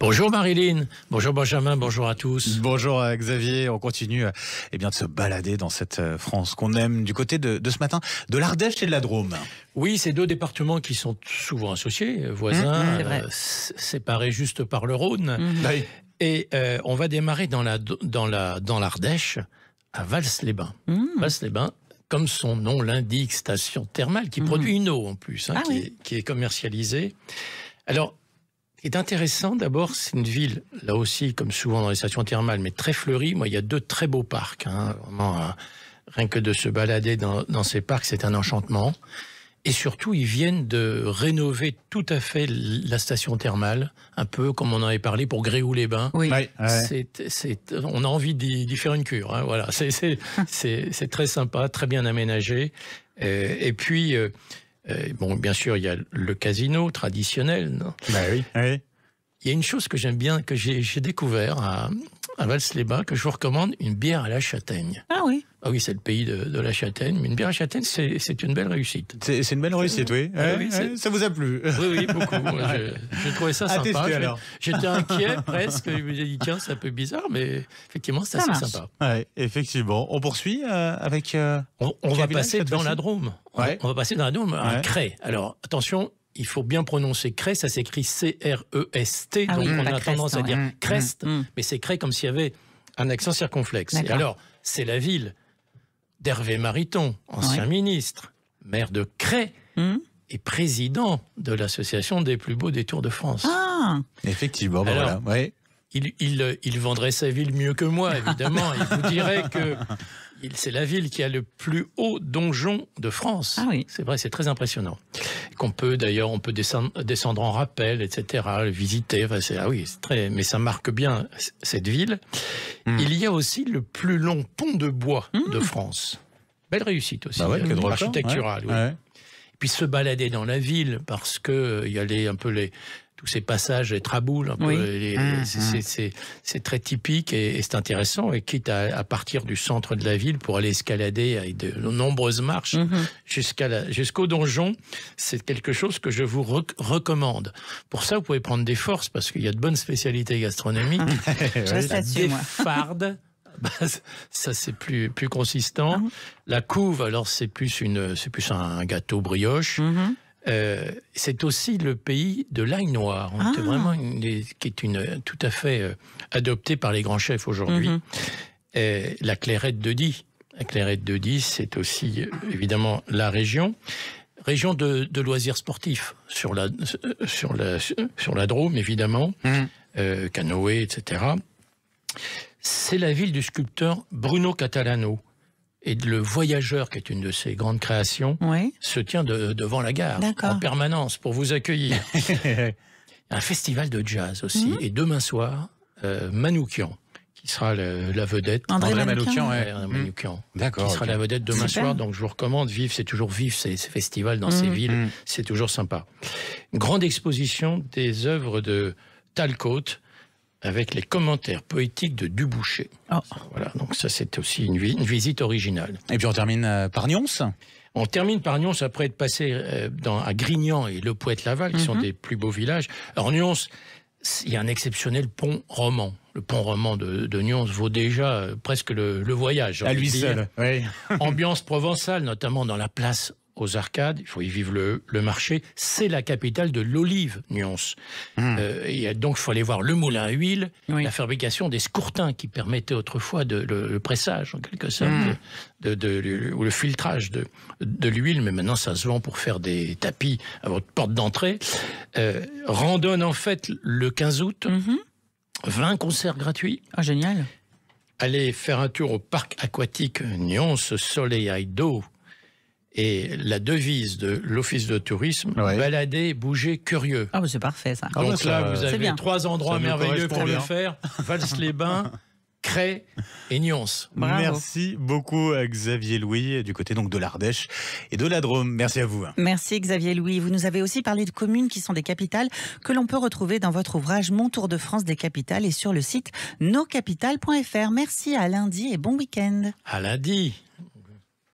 Bonjour Marilyn, bonjour Benjamin, bonjour à tous. Bonjour à euh, Xavier, on continue euh, eh bien, de se balader dans cette euh, France qu'on aime du côté de, ce matin de l'Ardèche et de la Drôme. Oui, c'est deux départements qui sont souvent associés, voisins, mmh, séparés juste par le Rhône. Mmh. Bah et on va démarrer dans l'Ardèche la, dans la, dans à Vals-les-Bains. Mmh. Vals-les-Bains, comme son nom l'indique, station thermale qui produit une eau en plus, hein, ah qui, est, qui est commercialisée. Alors, et intéressant, d'abord, c'est une ville, là aussi, comme souvent dans les stations thermales, mais très fleurie. Moi, il y a deux très beaux parcs. Hein. Euh, rien que de se balader dans, ces parcs, c'est un enchantement. Et surtout, ils viennent de rénover tout à fait la station thermale, un peu comme on en avait parlé pour Gréoux-les-Bains. Oui. on a envie d'y faire une cure. Hein, voilà, c'est très sympa, très bien aménagé. Euh, et, puis. Euh, euh, bon, bien sûr, il y a le casino traditionnel. Non bah oui. Il y a une chose que j'aime bien, que j'ai découvert à, vals les que je vous recommande, une bière à la châtaigne. Ah oui Ah oui, c'est le pays de, la châtaigne, mais une bière à châtaigne, c'est une belle réussite. C'est une belle réussite, oui. Ah ça vous a plu Oui, oui, beaucoup. J'ai trouvé ça sympa. J'étais inquiet presque, je me suis dit, tiens, c'est un peu bizarre, mais effectivement, c'est assez sympa. Ouais, effectivement. On poursuit euh, avec... Euh, on va passer dans la Drôme. On va passer d'un dôme à un Alors, attention, il faut bien prononcer Cré. ça s'écrit C-R-E-S-T, ah donc on a tendance à dire mmh, mmh, crest, mmh. mais c'est Cré comme s'il y avait un accent circonflexe. alors, c'est la ville d'Hervé Mariton, ancien ministre, maire de Cré et président de l'association des plus beaux détours de France. Ah Effectivement, ben voilà. Ouais il, vendrait sa ville mieux que moi, évidemment. Il vous dirait que c'est la ville qui a le plus haut donjon de France. Ah oui. C'est vrai, c'est très impressionnant. Qu'on peut d'ailleurs, on peut descendre, en rappel, etc., visiter. Ah oui, très, mais ça marque bien cette ville. Hmm. Il y a aussi le plus long pont de bois hmm. de France. Belle réussite aussi, bah euh, hein. architecturale. puis se balader dans la ville parce que euh, il y a les, un peu les tous ces passages et traboules. Mmh, mmh. c'est très typique et, c'est intéressant. Et quitte à, partir du centre de la ville pour aller escalader avec de nombreuses marches mmh, jusqu'au donjon, c'est quelque chose que je vous recommande. Pour ça, vous pouvez prendre des forces parce qu'il y a de bonnes spécialités gastronomiques. Ah. des fardes. Bah, ça c'est plus plus consistant. Ah. La couve, alors c'est plus une c'est plus un gâteau brioche. Euh, c'est aussi le pays de l'ail noir, hein, ah. qui, est une, euh, tout à fait euh, adoptée par les grands chefs aujourd'hui. Mhm. La clairette de Die. La clairette de Die, c'est aussi évidemment la région. Région de, loisirs sportifs, sur la, sur la, sur la Drôme évidemment, mhm. canoë, etc. C'est la ville du sculpteur Bruno Catalano, et le voyageur, qui est une de ses grandes créations, se tient devant la gare en permanence pour vous accueillir. un festival de jazz aussi. Mhm. Et demain soir, euh, Manoukian, qui sera la vedette. André, André Manoukian, mhm. D'accord. Qui sera la vedette demain soir. Donc je vous recommande, vive, c'est toujours vif ces, festivals dans ces mhm. villes. C'est toujours sympa. grande exposition des œuvres de Talcote avec les commentaires poétiques de Duboucher. Ah. Voilà, donc ça c'était aussi une, visite originale. Et puis on termine euh, par Nyons on termine par Nyons après être passé euh, à Grignan et Le Poète-Laval, qui sont mhm. des plus beaux villages. Alors Nyons, il y a un exceptionnel pont roman. Le pont roman de, de vaut déjà euh, presque le, le voyage. À lui seul, oui. Ambiance provençale, notamment dans la place aux arcades, il faut y vivre le, marché. C'est la capitale de l'olive, nuance. Hmm. Euh, donc, il faut aller voir le moulin à huile, la fabrication des scourtins qui permettaient autrefois le, pressage, en quelque sorte, hmm. ou le filtrage de, l'huile. Mais maintenant, ça se vend pour faire des tapis à votre porte d'entrée. Euh, randonne, en fait, le 15 août. 20 mhm. concerts gratuits. Ah, génial. Allez faire un tour au parc aquatique nuance Soleil d'eau et la devise de l'Office de tourisme, balader, bouger, curieux. Ah, c'est parfait ça. Donc là, euh, vous avez trois endroits merveilleux pour le faire Vals-les-Bains, Cré et Nyons. Merci beaucoup à euh, Xavier Louis du côté donc de l'Ardèche et de la Drôme. Merci à vous. Merci Xavier Louis. Vous nous avez aussi parlé de communes qui sont des capitales que l'on peut retrouver dans votre ouvrage Mon Tour de France des capitales et sur le site noscapitales.fr. Merci à lundi et bon week-end. À lundi.